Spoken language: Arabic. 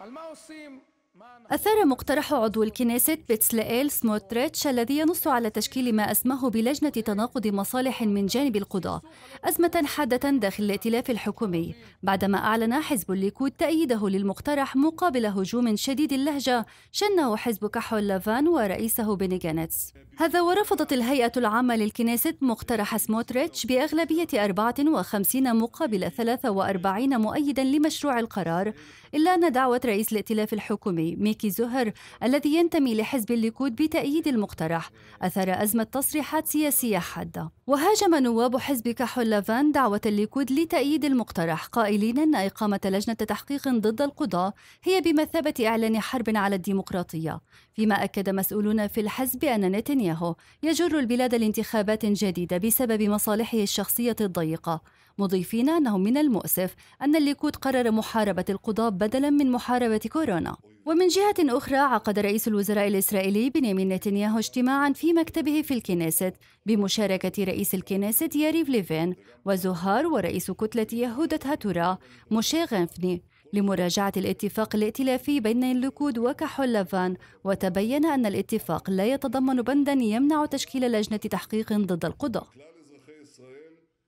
על מה עושים, أثار مقترح عضو الكنيسة بيتسلائيل سموتريتش الذي ينص على تشكيل ما أسماه بلجنة تناقض مصالح من جانب القضاة أزمة حادة داخل الائتلاف الحكومي بعدما أعلن حزب الليكود تأييده للمقترح مقابل هجوم شديد اللهجة شنه حزب كحول لافان ورئيسه بني جانتس هذا ورفضت الهيئة العامة للكنيسة مقترح سموتريتش بأغلبية 54 مقابل 43 مؤيدا لمشروع القرار إلا أن دعوة رئيس الائتلاف الحكومي الإسلامي ميكي زهر الذي ينتمي لحزب الليكود بتأييد المقترح أثار أزمة تصريحات سياسية حادة وهاجم نواب حزب كحول لافان دعوة الليكود لتأييد المقترح قائلين أن إقامة لجنة تحقيق ضد القضاء هي بمثابة إعلان حرب على الديمقراطية فيما أكد مسؤولون في الحزب أن نتنياهو يجر البلاد لانتخابات جديدة بسبب مصالحه الشخصية الضيقة مضيفين أنه من المؤسف أن الليكود قرر محاربة القضاة بدلا من محاربة كورونا ومن جهة أخرى عقد رئيس الوزراء الإسرائيلي بنيامين نتنياهو اجتماعا في مكتبه في الكنيست بمشاركة رئيس الكنيست ياريف ليفين وزهار ورئيس كتلة يهودة هاتورا موشي غنفني لمراجعة الاتفاق الائتلافي بين الليكود وكحول لافان وتبين أن الاتفاق لا يتضمن بندا يمنع تشكيل لجنة تحقيق ضد القضاة